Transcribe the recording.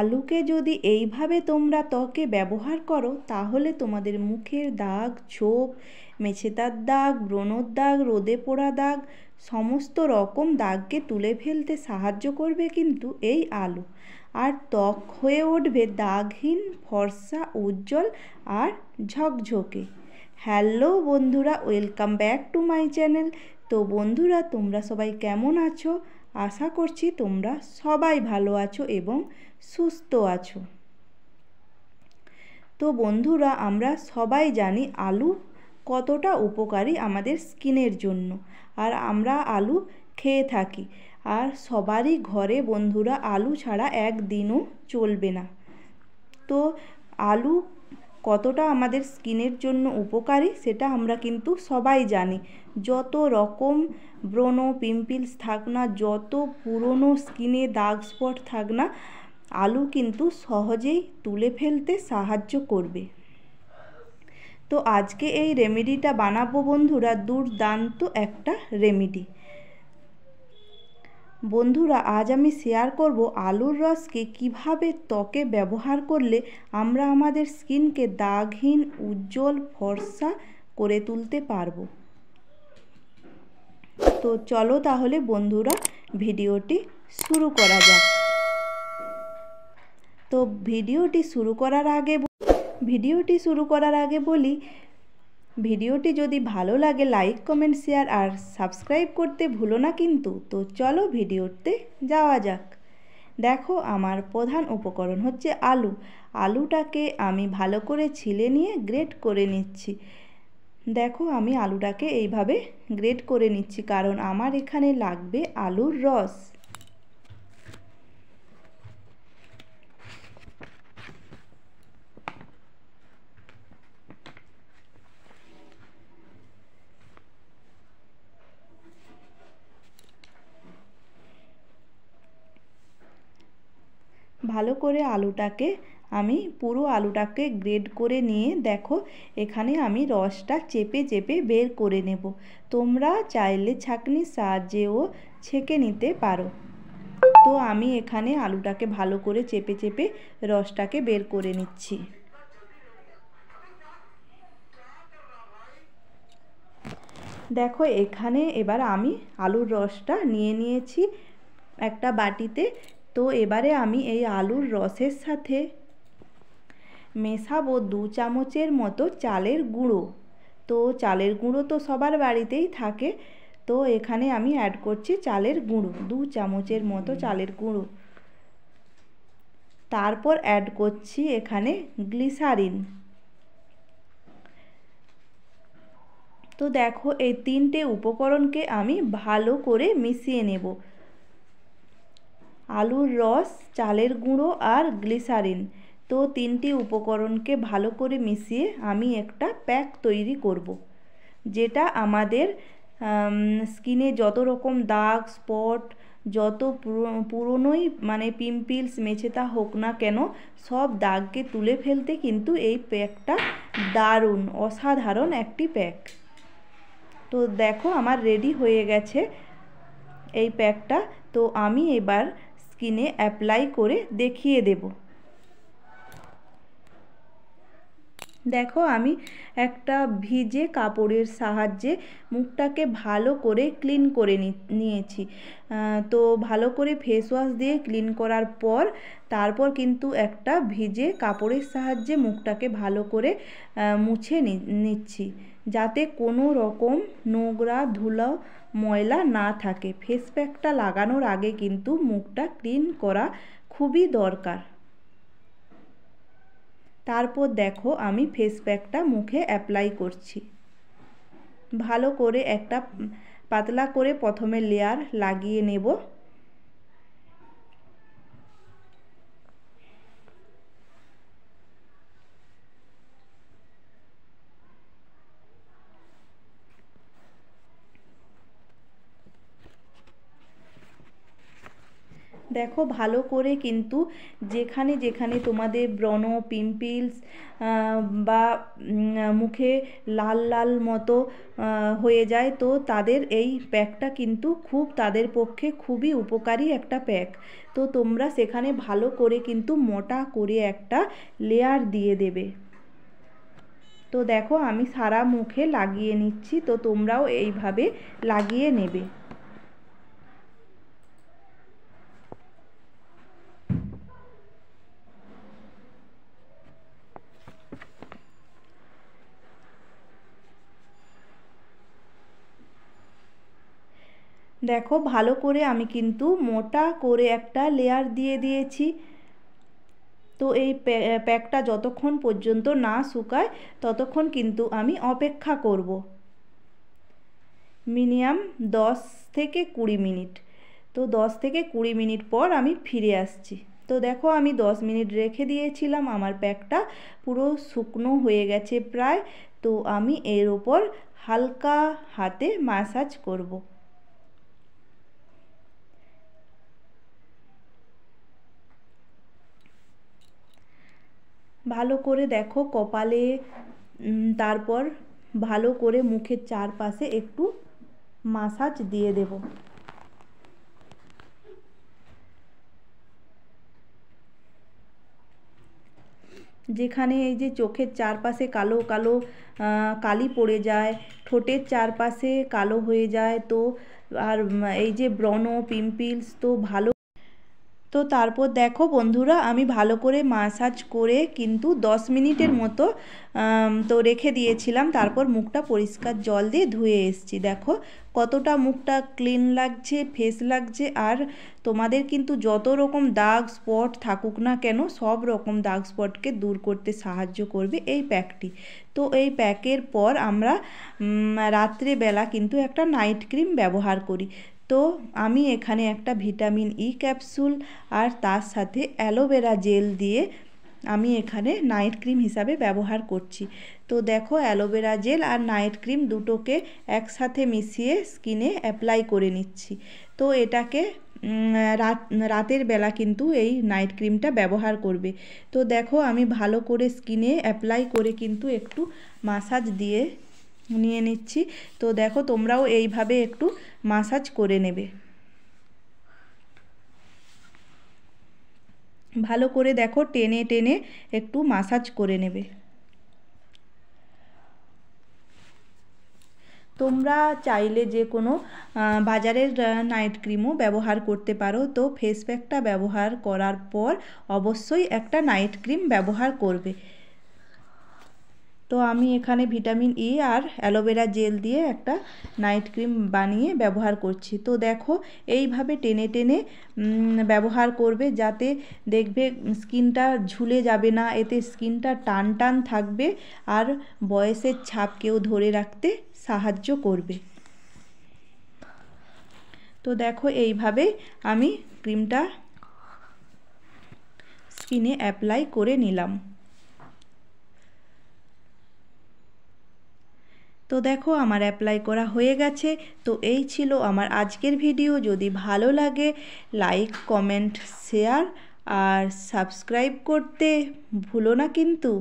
আলুকে যদি এইভাবে তোমরা ত্বকে ব্যবহার করো তাহলে তোমাদের মুখের দাগ ছোপ মেছেতার দাগ ব্রণর দাগ রোদে পোড়া দাগ সমস্ত রকম দাগকে তুলে ফেলতে সাহায্য করবে কিন্তু এই আলু আর ত্বক হয়ে উঠবে দাগহীন ফর্সা উজ্জ্বল আর ঝকঝকে হ্যালো বন্ধুরা welcome back to my channel তো বন্ধুরা তোমরা সবাই কেমন আছো আশা করছি তোমরা সবাই ভালো আছো এবং সুস্থ আছো তো বন্ধুরা আমরা সবাই জানি আলু কতটা উপকারী আমাদের স্কিনের জন্য আর আমরা আলু খেয়ে থাকি আর সবারই ঘরে বন্ধুরা আলু ছাড়া একদিনও চলবে না তো আলু কতটা আমাদের স্কিনের জন্য উপকারী সেটা আমরা কিন্তু সবাই জানি যত রকম ব্রণ পিম্পলস থাক না যত পুরনো স্কিনে দাগ স্পট থাক না আলু কিন্তু সহজেই তুলে ফেলতে সাহায্য করবে তো আজকে এই রেমেডিটা বানাবো বন্ধুরা দুর্দান্ত একটা রেমেডি বন্ধুরা আজ আমি শেয়ার করব আলুর রসকে কিভাবে ত্বকে ব্যবহার করলে আমরা আমাদের স্কিনকে দাগহীন উজ্জ্বল ফর্সা করে তুলতে পারবো তো চলো তাহলে বন্ধুরা ভিডিওটি শুরু করা যাক তো ভিডিওটি শুরু করার আগে ভিডিওটি শুরু করার আগে বলি ভিডিওটি যদি ভালো লাগে লাইক কমেন্ট শেয়ার আর সাবস্ক্রাইব করতে ভুলো না কিন্তু তো চলো ভিডিওতে যাওয়া যাক দেখো আমার প্রধান উপকরণ হচ্ছে আলু আলুটাকে আমি ভালো করে ছিলে নিয়ে গ্রেট করে নিচ্ছি দেখো আমি আলুটাকে এইভাবে গ্রেট করে নিচ্ছি কারণ আমার এখানে লাগবে আলুর রস ভালো করে আলুটাকে আমি পুরো আলুটাকে গ্রেড করে নিয়ে দেখো এখানে আমি রসটা চেপে চেপে বের করে নেব তোমরা চাইলে ছাঁকনির সাহায্যেও ছেঁকে নিতে পারো তো আমি এখানে আলুটাকে ভালো করে চেপে চেপে রসটাকে বের করে নিচ্ছি দেখো এখানে এবার আমি আলুর রসটা নিয়ে নিয়েছি একটা বাটিতে তো এবারে আমি এই আলুর রসের সাথে মেশাবো দু চামচের মতো চালের গুঁড়ো তো চালের গুঁড়ো তো সবার বাড়িতেই থাকে তো এখানে আমি অ্যাড করছি চালের গুঁড়ো দু চামচের মতো চালের গুঁড়ো তারপর অ্যাড করছি এখানে গ্লিসারিন তো দেখো এই তিনটে উপকরণকে আমি ভালো করে মিশিয়ে নেব আলুর রস চালের গুঁড়ো আর গ্লিসারিন তো তিনটি উপকরণকে ভালো করে মিশিয়ে আমি একটা প্যাক তৈরি করব। যেটা আমাদের স্কিনে যত রকম দাগ স্পট যত পুরনোই মানে পিম্পিলস মেছেতা হোক না কেন সব দাগকে তুলে ফেলতে কিন্তু এই প্যাকটা দারুণ অসাধারণ একটি প্যাক তো দেখো আমার রেডি হয়ে গেছে এই প্যাকটা তো আমি এবার স্কিনে অ্যাপ্লাই করে দেখিয়ে দেব দেখো আমি একটা ভিজে কাপড়ের সাহায্যে মুখটাকে ভালো করে ক্লিন করে নিয়েছি তো ভালো করে ফেস ওয়াশ দিয়ে ক্লিন করার পর তারপর কিন্তু একটা ভিজে কাপড়ের সাহায্যে মুখটাকে ভালো করে মুছে নিচ্ছি যাতে কোনো রকম নোংরা ধুলো ময়লা না থাকে ফেস প্যাকটা লাগানোর আগে কিন্তু মুখটা ক্লিন করা খুবই দরকার তারপর দেখো আমি ফেস প্যাকটা মুখে অ্যাপ্লাই করছি ভালো করে একটা পাতলা করে প্রথমে লেয়ার লাগিয়ে নেব দেখো ভালো করে কিন্তু যেখানে যেখানে তোমাদের ব্রণ পিম্পলস বা মুখে লাল লাল মতো হয়ে যায় তো তাদের এই প্যাকটা কিন্তু খুব তাদের পক্ষে খুবই উপকারী একটা প্যাক তো তোমরা সেখানে ভালো করে কিন্তু মোটা করে একটা লেয়ার দিয়ে দেবে তো দেখো আমি সারা মুখে লাগিয়ে নিচ্ছি তো তোমরাও এইভাবে লাগিয়ে নেবে দেখো ভালো করে আমি কিন্তু মোটা করে একটা লেয়ার দিয়ে দিয়েছি তো এই প্যাকটা যতক্ষণ পর্যন্ত না শুকায় ততক্ষণ কিন্তু আমি অপেক্ষা করব মিনিমাম দশ থেকে কুড়ি মিনিট তো দশ থেকে কুড়ি মিনিট পর আমি ফিরে আসছি তো দেখো আমি 10 মিনিট রেখে দিয়েছিলাম আমার প্যাকটা পুরো শুকনো হয়ে গেছে প্রায় তো আমি এর ওপর হালকা হাতে ম্যাসাজ করব। ভালো করে দেখো কপালে তারপর ভালো করে মুখের চারপাশে একটু মাসাজ দিয়ে দেব যেখানে এই যে চোখের চারপাশে কালো কালো কালি পড়ে যায় ঠোঁটের চারপাশে কালো হয়ে যায় তো আর এই যে ব্রণ পিম্পলস তো ভালো তো তারপর দেখো বন্ধুরা আমি ভালো করে মাসাজ করে কিন্তু 10 মিনিটের মতো তো রেখে দিয়েছিলাম তারপর মুখটা পরিষ্কার জল দিয়ে ধুয়ে এসছি দেখো কতটা মুখটা ক্লিন লাগছে ফেস লাগছে আর তোমাদের কিন্তু যত রকম দাগ স্পট থাকুক না কেন সব রকম দাগ স্পটকে দূর করতে সাহায্য করবে এই প্যাকটি তো এই প্যাকের পর আমরা রাত্রেবেলা কিন্তু একটা নাইট ক্রিম ব্যবহার করি তো আমি এখানে একটা ভিটামিন ই e ক্যাপসুল আর তার সাথে অ্যালোভেরা জেল দিয়ে আমি এখানে নাইট ক্রিম হিসাবে ব্যবহার করছি তো দেখো অ্যালোভেরা জেল আর নাইট ক্রিম দুটোকে একসাথে মিশিয়ে স্কিনে অ্যাপ্লাই করে নিচ্ছি তো এটাকে রাত রাতের বেলা কিন্তু এই নাইট ক্রিমটা ব্যবহার করবে তো দেখো আমি ভালো করে স্কিনে অ্যাপ্লাই করে কিন্তু একটু মাসাজ দিয়ে নিয়ে নিচ্ছি তো দেখো তোমরাও এইভাবে একটু মাসাজ করে নেবে ভালো করে দেখো টেনে টেনে একটু মাসাজ করে নেবে তোমরা চাইলে যে কোনো বাজারের নাইট ক্রিমও ব্যবহার করতে পারো তো ফেস প্যাকটা ব্যবহার করার পর অবশ্যই একটা নাইট ক্রিম ব্যবহার করবে তো আমি এখানে ভিটামিন ই e আর অ্যালোভেরা জেল দিয়ে একটা নাইট ক্রিম বানিয়ে ব্যবহার করছি তো দেখো এইভাবে টেনে টেনে ব্যবহার করবে যাতে দেখবে স্কিনটা ঝুলে যাবে না এতে স্কিনটা টান টান থাকবে আর বয়সের ছাপকেও ধরে রাখতে সাহায্য করবে তো দেখো এইভাবে আমি ক্রিমটা স্কিনে অ্যাপ্লাই করে নিলাম তো দেখো আমার অ্যাপ্লাই করা হয়ে গেছে তো এই ছিল আমার আজকের ভিডিও যদি ভালো লাগে লাইক কমেন্ট শেয়ার আর সাবস্ক্রাইব করতে ভুলো না কিন্তু